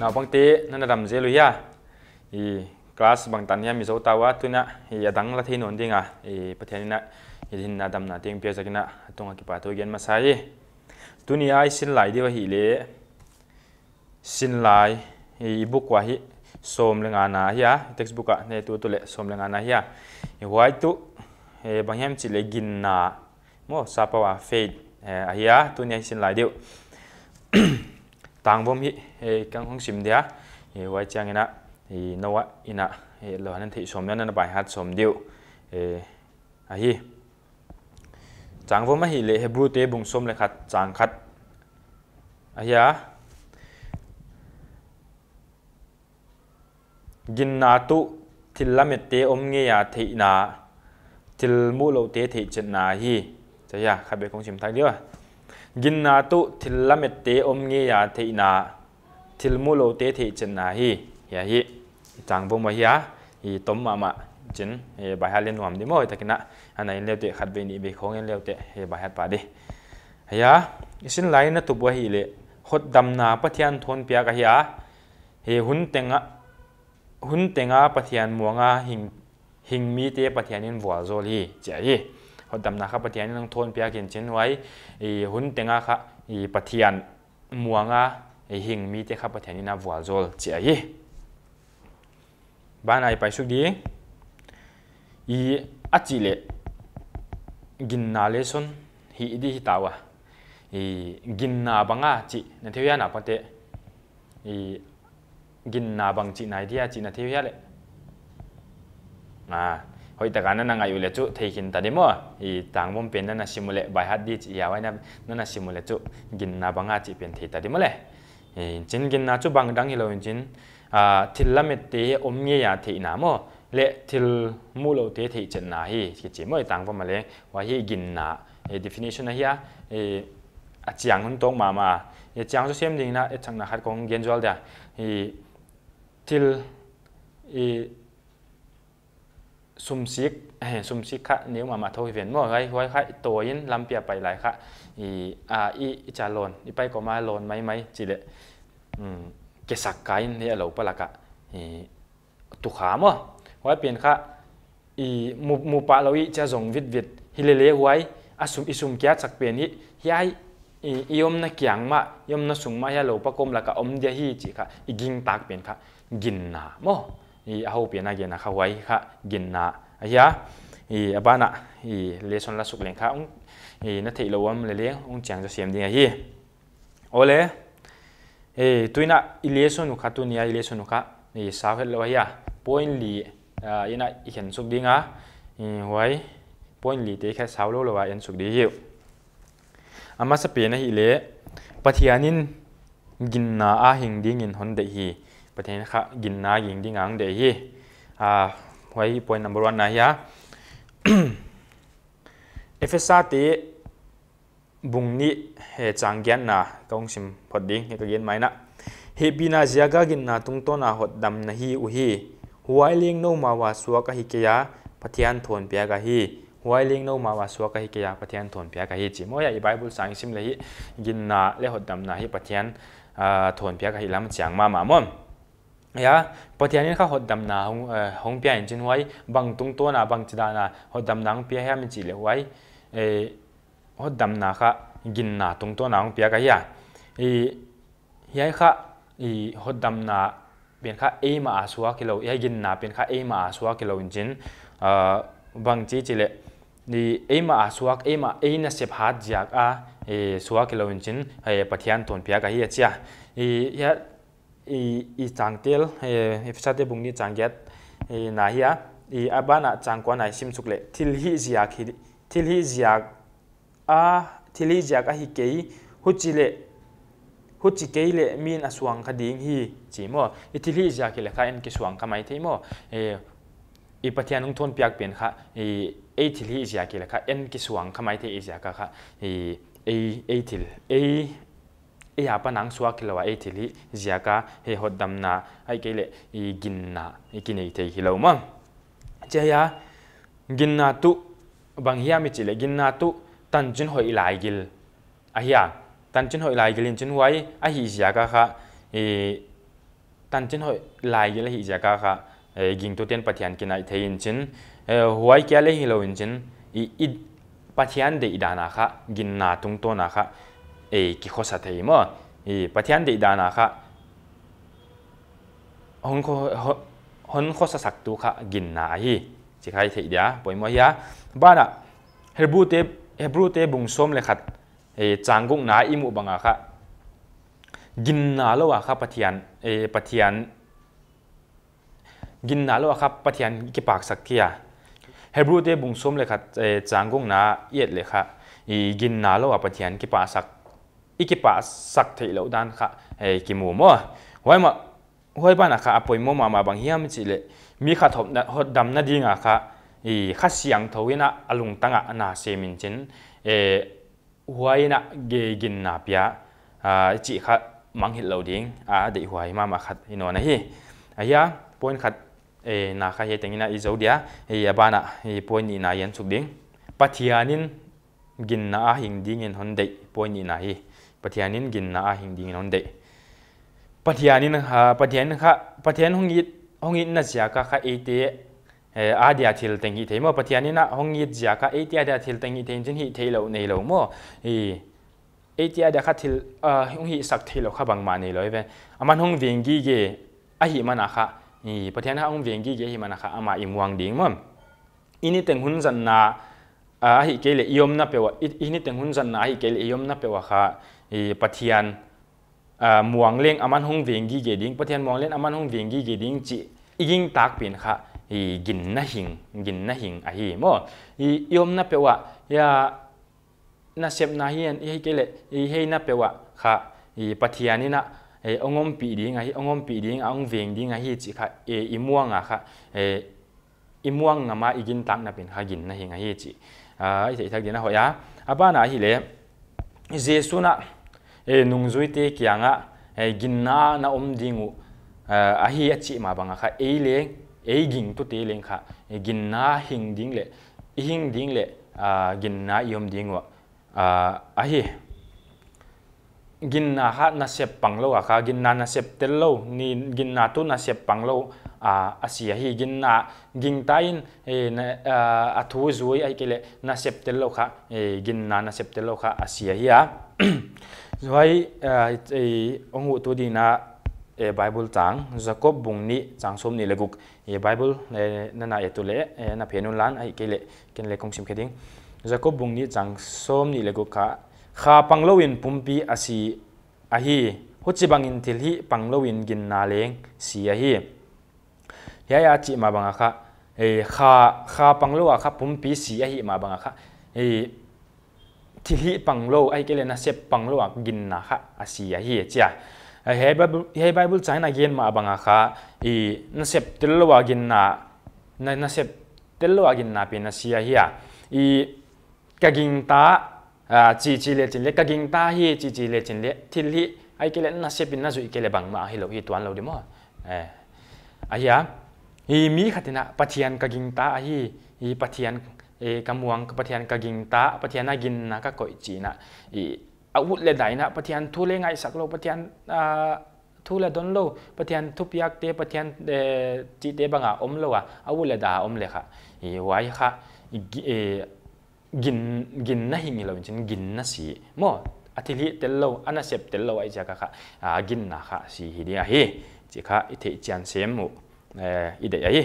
nào bằng tí nó là đầm dễ luôn ha thì class bằng tận nha mi số tao á tôi nè thì à, đăng là thi nón tiếng à thì bắt thấy nè thì thì nà đầm tiếng bia cái nè à, tôi ngay bà tôi gen mà sai tôi nè ai xin lại đi vào hì lệ xin lại thì book qua hì som lên ngàn à hia textbook à này tôi tôi lệ som lên ngàn à hia thì hoài tu bằng hem chỉ lấy gin nà sao sapa wa fade à hia tôi nè xin lại đi. tang bom hi e kang hong sim dia e wai chang ina e no wa ina e lo han thei som nan bai hat som diu e a hi chang bom hi le hebru te bung som le khat chang khat a ya gin na tu thil lamit te om nge ya thei na thil mu lo te thei chen na hi cha ya khabe kong sim thak diwa ginna tu thillamet te omnge ya theina thilmu lo te the chenna hi ya hi changbo ma hiya i tomma ma chin e bahalen nuam ni moi takina ana in lewte khatbe ni be khong in lewte he bahat pa de ya isin lai na tu bo hi le hot dam na pathian thon pia ka hiya he hun tenga hun tenga pathian muanga hing hing mi te pathian in wal zol hi cha hi ฮอดดำนาคาปะเทียนนังทนเปียกินเช่นไว้อีหุ่นเตงาค่ะอีปะเทียนมัวงาอีหิงมีเตคาปะเทียนนี่นะวัวโจลเจียยบ้านไอไปสุกดีอีอจิเลกินนาเลซอนฮีดีฮิตาวะอีกินนาบังอาจินั่นเทียนาปะเตอีกินนาบังจิไหนที่อาจินั่นเทียเลยอ่า hoi ta gan na ngai ule chu theikin ta demo i tangbom pen nó simule bài hát đi di chi yawai nó nó simule chu gin na banga chi pen thei ta mua le chin gin na chu bang à hilo chin a thillamet te omye ya thei na mua le thil mu lo te thei chân na hi cái ki chi tang tangbom ma le wa hi gin na e, definition này hiya e chiang hun tong mama ma e, chiang số sem ding na e chang na hat kong gen jwal da i thil ซุมซิกซุมซิกคะนิ้วมามาทวิเวียนมั่วไว้ไว้ค่ะตัวยินลำเปียไปหลายค่ะอีอาอีจารลนอีไปก็มาโลนไหมไหมจีเลเกสักไกเนี่เราปะละกะอีตุขามั่วไว้เปลี่ยนค่ะอีมูมูปะเราอีจะส่งวิดวิดฮิเลเลไว้อสุมอิสุมแก๊สักเปลี่ยนนี้ย้าย อีอมนักยังมาอมนักสุงมาเฮเราปะกมละกะอมเดียฮีจีค่ะอีกิงตากเปลี่ยนค่ะกินหนามั่ i a ho na ge na kha wai kha gin na a ya i a ba na i lesson la suk leng kha ung i na thei lo wam le leng ung chang ja siam ding a hi ole e tuina i lesson kha tu nia i lesson kha i sa hel lo ya point li ina i hen suk ding a i wai point li te kha sa lo lo wa en suk di hi ama sa pe na hi le pathianin gin na a hing ding in hon de hi pathin kha gin na ying ding ang de hi a ah, wai point number 1 na ya efesa ti bung ni he chang gyan na kong sim phot ding he ka gyan mai na he bina zia ga gin na tung to na hot dam na hi u hi huai ling no ma wa suwa ka hi ke ya pathian thon pya ga hi huai ling no ma wa suwa ka hi ke ya pathian thon pya ga hi chi mo ya bible sang sim le hi gin na le hot dam na hi pathian ah, thon pya ka hi lam chang ma ma mom ya pathianin kha hotdam na hong eh, hong pia in chin wai bang tung to na bang chida na hotdam nang pia hem chi le wai e eh, hotdam na kha gin na tung to na hong pia ka ya e ya kha e eh, hotdam na pen kha e ma aswa kilo ya gin na pen kha e ma aswa kilo in chin ah, bang chi chi le ni e ma aswa e ma e na sep hat jak a e suwa kilo in chin e pathian ton pia ka hi chia e ya i i chang tel he he fisate bung ni chang get e na hia i abana chang kwa nai sim chukle thil hi zia khi thil hi zia a thil hi zia ka hi ke hu chi le hu chi ke le min aswang kha ding hi chi mo i thil hi zia ki le kha en ki swang kha mai thei mo e i pathian ung thon piak pen kha e e thil hi zia ki le kha en ki swang kha mai thei zia ka kha e e e thil e ya pa nang suwa kilawa e thili zia ka he hot dam na ai ke le i gin na i ki nei thei hilau ma che ya gin na tu bang hiya mi chi le gin na tu tan jin hoi lai gil a hiya tan jin hoi gil in jin wai a hi zia ka kha e tan jin hoi lai gil hi zia ka kha e ging tu ten pathian ki nai thei in chin e, huai kya le hilau in chin i i pathian de idana kha gin na tung to na kha เอกิโคสัตย์มั้งปัจจัยเดียดานะค่ะฮงโคฮงโคสักตุค่ะกินนาฮีจะใครเสียปุ่ยมั้งเหรอบ้านอ่ะเฮบรูเตเฮบรูเตบุงสมเลยค่ะเอจางกุ้งนาอิมุบังอ่ะค่ะกินนาแล้วะค่ะปัจจัยเอปัจจัยกินนาแล้วะค่ะปัจจัยกี่ปากสักเทียเฮบรูเตบุงสมเลยค่ะเอจางกุ้งนาเอ็ดเลยค่ะอีกินนาแล้วอ่ะปัจจัยกี่ปากสักอีกป่าสักทีแล้วด้านค่ะเฮ้ยกิมูมัวไว้มาไว้บ้านอะค่ะอภัยมัวมามาบางเฮียมจิเลยมีข้าทบหดดำนาดีงอะค่ะอีข้าเสียงทวินะอลุงตั้งอะนาเซมินจินเอไว้นะเกกินนาเปียอ่าจิค่ะมังหิตเราดิ้งอ่าเดี๋ยวไว้มามาขัดอีนอนนะฮีอ้ยาปนขัดเอนาคาเฮตังินะอีโจเดียเอียบ้านะอีปนอีนายันสุดดิ้งปัทยานินกินนาหิงดิ้งเงินฮอนเดย์ปนอีนาฮีปทียนินกินนาหิงดิงนนเดปทียนินฮะปทียนค่ะปทียนหงิดหงิดนัจยาค่ะเอตีเอออาเดียทิลเตงอีเทมอปทียนินะหงิดจยาค่ะเอตีอาเดียทิลเตงอีเทมจินหิเทโลในโลมอีเอตีอาเดียค่ะทิลเออหงิดสักเทโลค่ะบางมานในโลเวอามันหงเวิงกี้เกอาหิมันนะค่ะอีปทียนค่ะหงเวิงกี้เกอาหิมันนะค่ะอามาอิมวังดิงมั้งอินิเตงหุ่นสันนาอ่าหิเกลียอิยมนับเปรวอินิเตงหุ่นสันนาอาหิเกลียอิยมนับเปรวค่ะ i pathian ah, muang leng aman hung veng gi ge ding pathian muang leng aman hung veng gi ge ding chi iging pin kha i gin hing gin na hing a hi mo i yom na pewa ya na sep na hian i kele i hei na pewa kha i pathian ina e ongom pi ding a hi ongom pi ding ang veng ding a hi chi kha e i muang a kha e i muang nga ma igin pin kha gin na hing a hi chi a ah, i thei thak dina ho ya abana hi le jesu na he eh, zui te kianga he eh, ginna na om dingu eh, a hi a chi ma banga kha e le e ging tu te leng kha ginna hing ding le hing ding le ah, ginna yom dingu a ah, hi ginna ha na sep panglo a kha ginna na sep tello ni ginna tu na sep panglo a ah, asia hi ginna gingtain e na a thu zui ai kele na sep tello kha e ginna na sep tello kha asia hi a rồi ấy ông ngụ tôi đi na eh, Bible chẳng Jacob bung ni chang som ni leguk e eh, Bible eh, na na etule na phenun lan ai kele ken le kong sim đinh Jacob bung ni chang som ni leguk kha kha panglowin pumpi asi ahi hochi bangin til hi panglowin gin na leng si ahi ya ya chi ma banga kha e kha kha panglowa kha pumpi si ahi ma banga kha e ทิลิปังโลไอเกเลนะเซปังโลอักกินนะคะอาศัยเฮียจ้าเฮบเฮบไบเบิลใจนักเย็นมาบังอาค่ะอีนั่นเซปเตลโลอักกินนะนั่นเซปเตลโลอักกินนะเป็นอาศัยเฮียอีกกินตาอ่าจีจีเลจินเลกกินตาเฮียจีจีเลจินเลทิลิไอเกเลนะเซปินนะจุเกเลบังมาฮิโลฮีตวนเราดีมั้งเอออาเฮียอีมีขัดนะปะเทียนกกินตาอาฮีอีปะเทียนเอ่กำวงกับประเทกับกินตาประเทนากินนะก็ก่อยจีนะอีอาวุธเลไดนะประเททุเลงไงสักโลประเทศอ่าทุเลดนโล ประเททุพยักเตประเทศเอจีเตบังอาอมโลอะอาวุธเลดาอมเลยค่ะอีไว้ค่ะกินกินนะหิมเราจริงกินนะสีมอทีลีเตลโลอันนั้นเสพเตลโลไอจักค่ะอ่ากินนะค่ะสีฮิเดียฮีจิค่ะอิทธิจันเซมุเอออิเดียฮี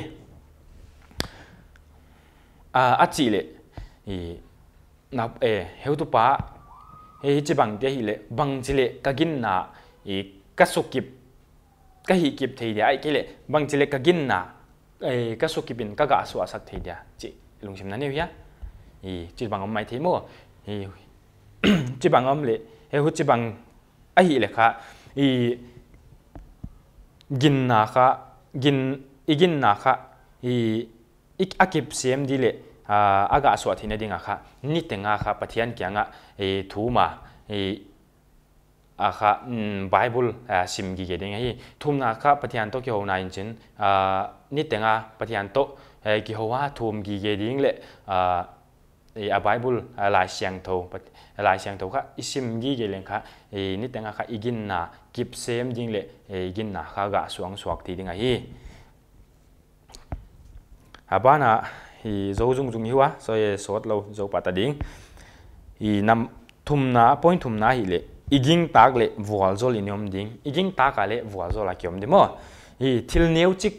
à chỉ lệ thì nạp e hiểu tu pa he chỉ bằng cái hi lệ bằng chỉ lệ cái gin na thì cái số kịp cái hi kịp thì đấy cái lệ bằng chỉ lệ cái gin na e cái số kịp bên, cái gã số asak thì đấy chị lùng xem nãy nhá thì chỉ bằng ông mai thế mua thì chỉ bằng ông lệ hiểu hút bằng ai hi lệ khá thì gin na khá gin gin na khá thì ik akip cm dile aga aswa thina dinga kha ni tenga kha pathian kyanga e thuma e akha bible sim gi ge dinga hi thumna kha pathian to kyo na injin ni tenga pathian to ki hoa thum gi ge ding le a bible lai siang tho lai siang tho kha isim gi ge leng kha ni tenga kha igin na kip sem ding le igin na kha ga suang suak thi dinga hi abana hi zo dung dung hiwa so ye sot lo zo pata ding i nam thum na point thum na hi le iging tak le vual zo liniom ding iging tak ale vual zo la kiom de mo i til neu chik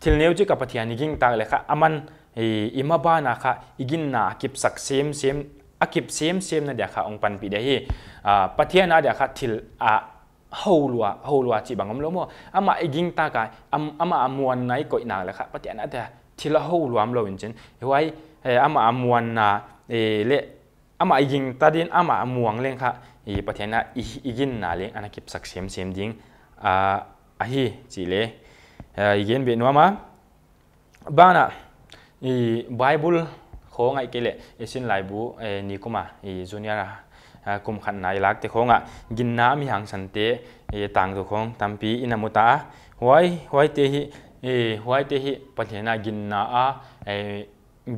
thil neu chik apathian iging tak le kha aman i ima ba na kha igin na kip sak sem sem akip sem sem na dia kha ong pan pi de hi a pathian na dia kha thil a hầu lúa hầu lúa chỉ bằng ông lúa mà ama iging ta cái ama amuan này coi nào là khác bắt tiền ở ทิละหูรวมเราอินเช่นเฮ้ยเอออามาอมวนนะเอเลอามายิงตาดินอามาอมวงเล่งค่ะอีประเทศน่ะอีกินน่ะเล่งอันนั้นเก็บสักเสียมเสียมดิ้งอ่าอ่ะฮีจีเล่เอออีกินเบนัวมาบ้านะอีไบเบิลของไอ้เกล่เอสินไลบูเอนี่ก็มาอีจูเนียร์คุมขันนายลักแต่ของอ่ะกินน้ำมีหางสันเตต่างตัวของตัมปีอินามุตาไว้ไว้เตหิ e huai te hi pathian a gin na a e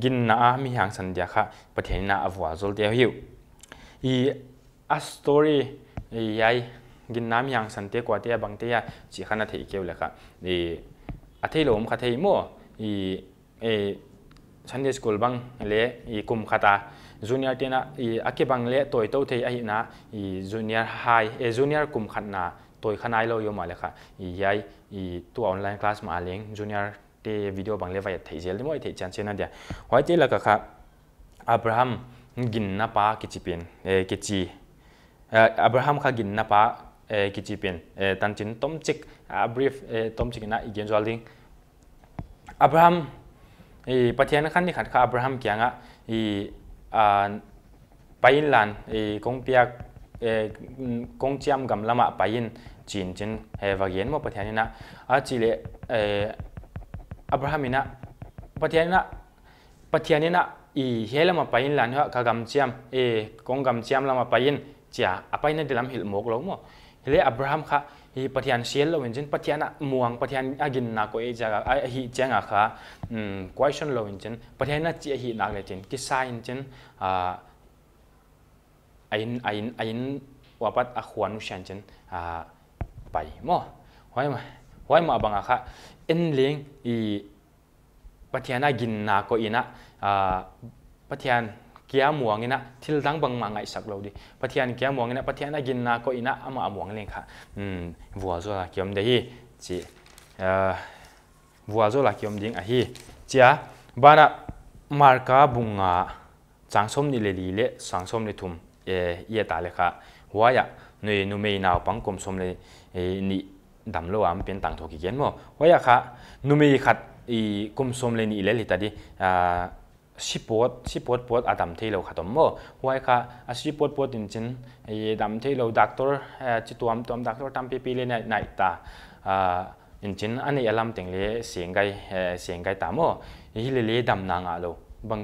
gin na a mi hang san dia kha pathian na avwa zol te hiu i a story e yai gin nam yang san te kwa te bang te ya chi khana thei keu la kha e a thei lom kha thei mo i e Sunday school bang le i kum khata junior tena i ake bang le toy to thei a hi na i junior high e junior kum khat na toy khanai lo yo ma le kha i yai i tu online class ma leng junior te video bang le vai thei zel mo thei chan chena dia hoi te la ka kha abraham gin na pa ki chipin e ki abraham kha gin na pa e ki e tan chin tom chik a brief e tom chik na igen jwal ding abraham e pathian khan ni khat kha abraham kya nga i a pain lan e kong piak e kong chiam gam lama pain chin chin eh, he va gen mo pathian na a ah, chile eh, abraham ina pathian na hệ ina mà helama pain lan ha ka gam chiam e kong gam chiam lama pain cha apai na dilam hil mok lo mo hele abraham kha hi pathian sial lo injin pathiana muang pathian agin na ko e jaga a hi changa kha um mm, question lo injin pathiana chi hi na le tin ki sa injin a ain ain ain wapat a khwanu shan chin a pai mò hoi ma hoi ma bang kha in leng i pathiana gin na ko ina a pathian kia na, ina thil dang bang ma ngai lâu đi, di pathian kia na, muang ina pathiana gin na ko ina ama amuang leng kha um vua zo la kiom de hi chi a vua zo la kiom ding a hi chia bana marka bunga sớm đi lề lề, le sangsom ni thum e ye ta lệ kha wa ya nui nu mei nào bằng kom sớm đi นี่ดำโลวามเป็นต่างทกิเกียนมั้งว่าอยาค่ะนุมีขัดอีกุมสมเลนี่เลลิตาดีอ่าสิปวดสิปวดปวดอาดำเที่เราขัดมั้งว่ายค่ะอาสิปวดปวดจริงๆไอ้ดำเที่เราดักตอร์จิตวมตัวมดักตอร์ตั้มปีปีเลยนายตาอ่าจริงๆอันนี้อลรมณ์ติงเลยเสียงไก่เสียงไก่ตามมั้งฮิเลเลดัมนางอ่ะเราบาง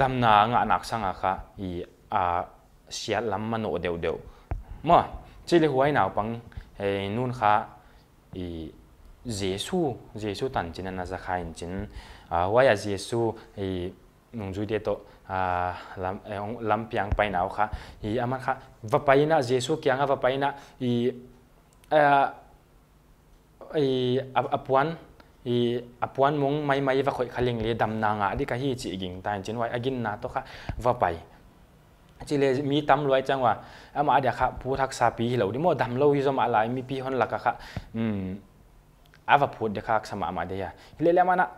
ดมนางอ่ะนักสังอ่ะค่ะอีอ่าเสียลำมันโอเดียวเดียวมั้ง chỉ là huay nào bằng hey nun khá ý Giêsu Giêsu tận chính là ra khai chính à huay à Giêsu ý nung duy to à làm làm piang bay nào khá thì aman khá và bay na Giêsu kia nga và bay na thì à ý apuan thì apuan mong mai mai va khoi khaling le dam na nga di ka hi chi ging tan chin wai agin na to kha va bay chỉ là mi tâm loại chẳng qua em mà đã khá phụ thắc sa pi lâu đi mà đam lâu hi zom à lại mi pi hơn là khá um hmm, ava phụ để khá sama mà đây à lệ lệ mà na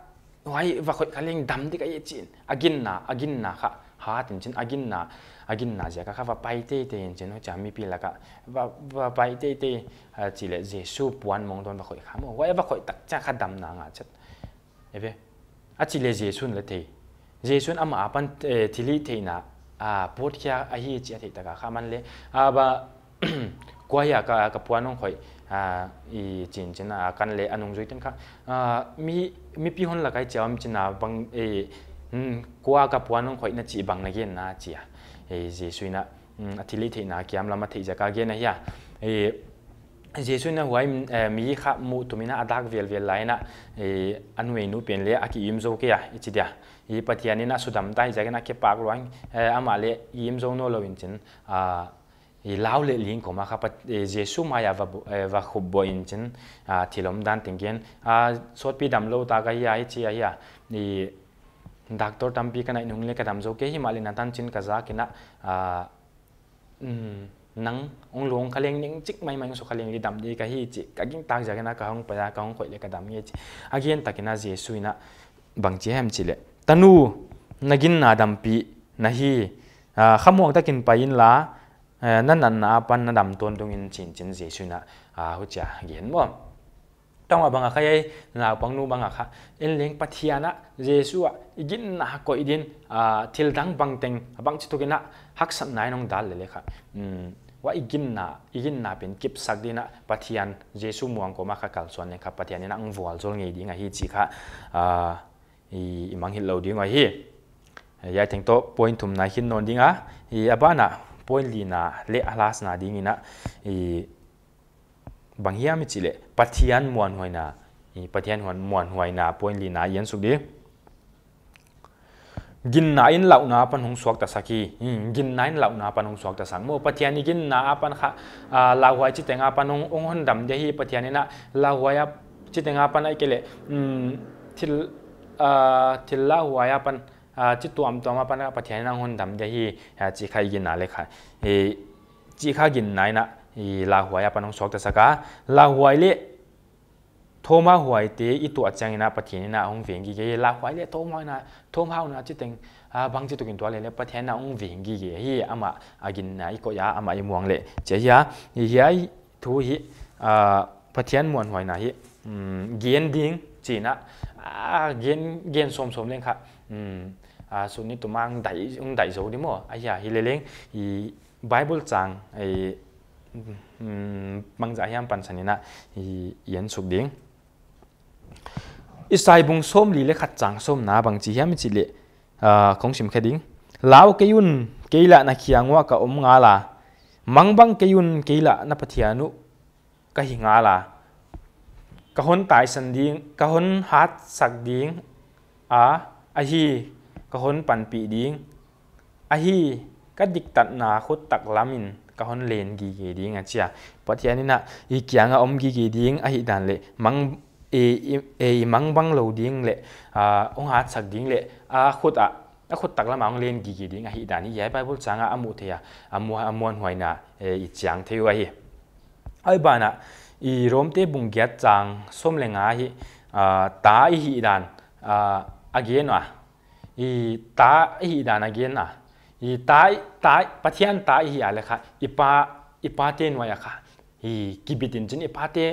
hoài và khỏi khá liền đam thì cái chuyện agin na agin na khá ha tin chân agin na agin na giờ khá và bay tê tê chân nó chả mi pi là khá và và bay tê tê chỉ là dễ su puan mong don và khỏi khá mà hoài và khỏi tắc cha khá đam na ngã chết vậy, à chỉ là dễ sun là thế dễ sun âm à pan eh, thili thế na à ah, bút kia à hi chỉ thì tất cả khá mặn lệ à bà qua hi cả cả puan ông khỏi à ý chín chín à căn lệ anh ông duy tên khác à mi mi pi hôn là cái chéo mi chín à bằng ý ừ, qua cả puan ông khỏi nó chỉ bằng này kia na chỉ à ý gì suy na à na ừ, à, kia làm mà thì giờ cái kia này à ý Jesu na huai mi kha mu tumina adak vel vel laina e anwe nu pen le aki imzo ke ya ichidia i patianin a sudam tai na ke pak ruang amale im zo no lawin chin a i lao le ling ko ma kha pat jesu ma ya va va khub bo in chin a thilom dan tinggen a sot pi dam lo ta ga ya chi ya ya i doctor tam pi kana inung le ka dam zo ke hi mali na tan chin ka za kina a nang ong long kha leng ning chik mai mai so kha leng li dam di ka hi chi ka ging tak jagena ka hong pa ya ka hong khoi le ka dam ye chi again takina jesu ina bang chi hem chi le tanu nagin ah, eh, na dampi na hi ta takin pain la nan nan na pan na dam ton dong in chin chin je suna a ah, hu cha gen mo tong a banga khai na pang nu banga kha in leng pathiana jesu a igin na ko idin a ah, thil dang bang teng bang chi tukina hak sam nai nong dal le le um wa igin na igin na pen kip sak dina pathian jesu muang ko ma kha kal son ne kha pathian na ang wal zol ngei ding a hi chi kha a i imang hil lo ding hi ya theng to point thum na hin non dinga i abana point li na le alas na ding ina i bang hiam chi le pathian muan hoi na i pathian huan muan hoi na point li na yan suk di gin na in lau na pan hung suak ta saki gin na in lau na pan hung suak ta sang mo pathian gin na apan kha la huai chi tenga pan hung ong hon dam de hi pathian na la huai chi tenga pan ai kele um, thil ทิลลาหัวยาปันจิตตัวอัมตัวมาปันปะเทียนนางหุ่นดำเดียฮีจีขายินนาเลยค่ะจีขายินนายนะลาหัวยาปันของสอกแต่สกาลาหัวยเล่ทมาหวยตีอีตัวจังนะปะเทียนนะองเวียงกี่ลาหวยเล่ทมานะทมานะจิตเองบางจิตตัวกินตัวเลยเล่ปะเทียนนะองเวียงกี่ฮีอามาอากินนะอีกอยาอามาอีมวงเล่เจียฮีฮีทูฮีปะเทียนมวนหวยนะฮีเกียนดิ้งจีนะ à gen gen som som lên khát um à số này tụi mang đại ông đại số đi mua ai ya hi lên hi Bible chang ai um mang giải ham pan san na hi yên sụp điên Isai bung som li le khát chang som na bằng chỉ hiếm chỉ lệ à không sim khai điên lão cái yun cái là na khiang hoa cả ông ngà là mang bang cái yun cái là na pathianu cái hình ngà là ka hon tai san ding ka hon hat sak ding a a hi ka hon pan pi ding a hi ka dik tat na khut tak lamin ka hon len gi ge ding a chia pathian na i kyang a om gi ge ding a hi dan le mang e, e e mang bang lo ding le a ong hat sak ding le a khut a a khut tak lamang len gi gi ding a hi dan ni yai bible changa amu theya amu amon hoina e i chang theu a hi ai bana i rom te bung giat chang som lenga hi ta i hi dan again wa i ta hi dan again na i ta ta pathian ta hi ala kha ipa ipa ten wa ya kha i kibitin chin ipa te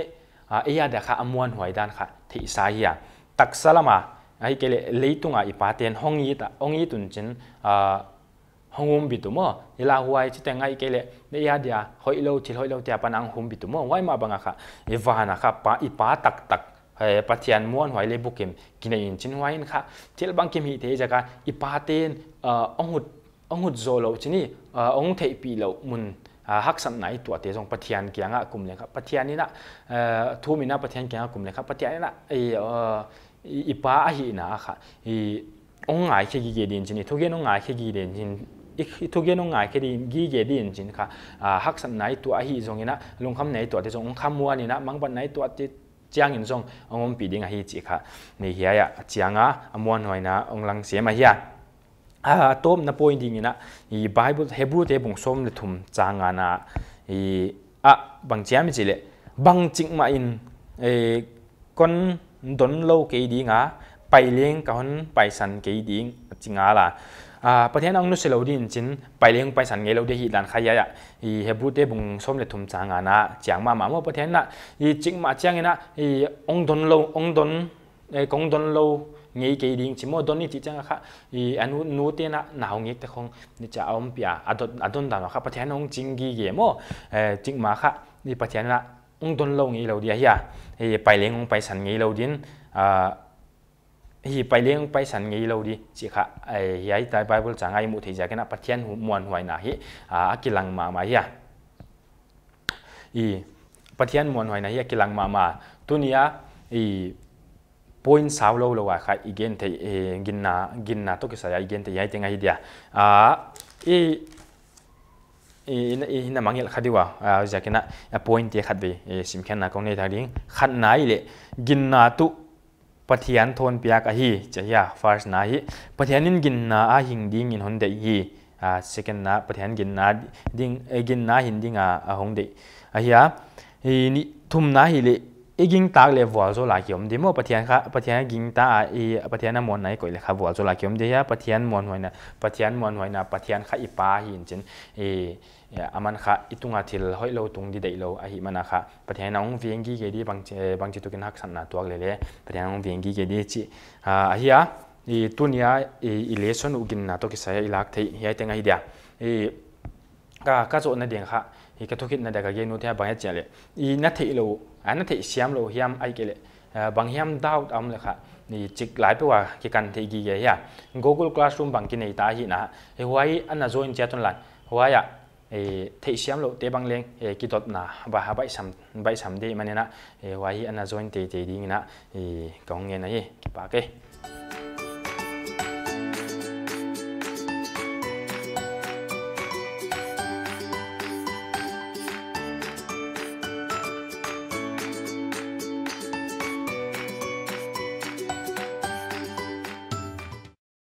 eya da kha amwan hoi dan kha thi sa hi ya tak salama ai kele leitunga ipa ten hongi ta ongi tun chin หงุมบิดตัวมั่วเวลาหัวชิตแตงไงเกลี่ยี่ยาเดียหอยเล่าชิลหอยเล่าเดียปานังหงุมบิดตัวมั่วไหวมาบังอ่ะค่ะเอวานะค่ปะอีปะตักตักเออปะเทียนม้วนหวยเล็บบุกเข็มกินอินชินไหวนะค่ะเที่บางเกมฮีเทจักาอีปะเตนเอ่อองหุดองหุดโซโล่ชินี่เอ่อองเทปีโล่มุนหักสันไหนตัวเตะส่งปะเทียนเกี่ยงอากลุ่มเลยครับปะเทียนนี่นะเอ่อทูมีนะปะเทียนเกี่ยงอากลุ่มเลยครับปะเทียนนี่นะเอ่ออีปะอ่ะฮีนะค่ะอีองายเขกี่งเดินชินี่ทุกเย็นองไงเขยิ่งเดินชิน ít ithuge no ngai kedi gi ge di in jin kha à, hak sam nai tu a hi zong ina lung kham nai tu te zong kham mu ani na mang ban nai tu te chiang in zong ongom pi ding a hi chi kha ni hi ya à, chiang a amon hoi na ong lang se ma hi ya à. a tom na point ding ina i bible hebrew te bung som le thum chang ana i a bang chiam chi lệ bằng ching mà in e kon don lo ke di nga pai leng ka hon pai san cái gì ching a là à bắt hiện ông nu sẽ lâu đi chín bài liên bài sản nghề lâu đi hi đàn khai ya i hệ bu bùng xóm lệ thùng sáng à na chẳng mà mà mà bắt hiện na i chính mà chẳng ông don lâu ông don công don lâu ngay cái điện chỉ mỗi đón đi chỉ chẳng khác thì anh muốn nuôi tiền à nào nghe thì không thì cha ông bia à đón à đón đàn khác bắt ông chính ghi gì mò chính mà khác thì bắt chén ông đón lâu nghe lâu đi à thì bài ông bài sản nghe lâu đi à ฮีไปเลี้ยงไปสันงี้เราดีสิค่ะไอ้ยัยตายไปบิลจางไอ้มุทิจากนับปัจเจียนมวนหวยนาฮิอากิลังมามาเฮียอีปัจเจียนมวนหวยนาฮิอากิลังมามาตุนี้อีปอยน์สาวเราเราว่าค่ะอีเกนเทกินนา กินนาตุกิสายอีเกนเทยัยจตงไอเดียอ่าอีอีอีนั่นมังเงลขัดดีว่าอ่าจากนั้น point ที่ขัดไปสิมแค่นาคงในทางดิ้งขัดไหนเลยกินนาตุปะเทียนทนเปียกอหีจะยาฟาร์สนาฮีปะเทียนนินกินนาอาหิงดิ้งอินหนเดียีอ่าเซกันนาปะเทียนกินนาดิ้งเอกินนาหินดิ้งอ่าหงเดียอาฮียฮีนี่ทุ่มนาฮีเลยเกิงตากเลยวัวโซลาเขียมเดมอปะเทียนค่ะปะเทียนกิงตาอีปะเทียน้มวนไหนก่อยเลยค่ะวัวโซลาเขียมเดียปะเทียนมวนหว้นะปะเทียนมวนหว้นะปะเทียนค่ะอีป้าหินเจนเอ ya aman kha itunga thil hoi lo tung di dei lo a hi mana kha pathian ong vengi ge di bang che bang che tu kin hak san na tuak le le pathian ong vengi ge di chi a ah, hi a i tunia i lesson ugin na to ki sa ilak thei hi ai tenga hi dia i ka ka zo na ding kha i ka thokit na da ka ge nu thia bang ya chale i na thei lo a na thei siam lo hiam ai ke le ah, bang hiam doubt am le kha ni chik lai pe wa ki kan thei gi ge ya google classroom bang ki nei ta hi na he huai an na zo in chaton lan huai thấy xem lộ tế băng lên kí tốt na và hà bảy sầm bảy sầm đi mà nè na hoa hi anh join tì tì đi nè còn nghe này bà cái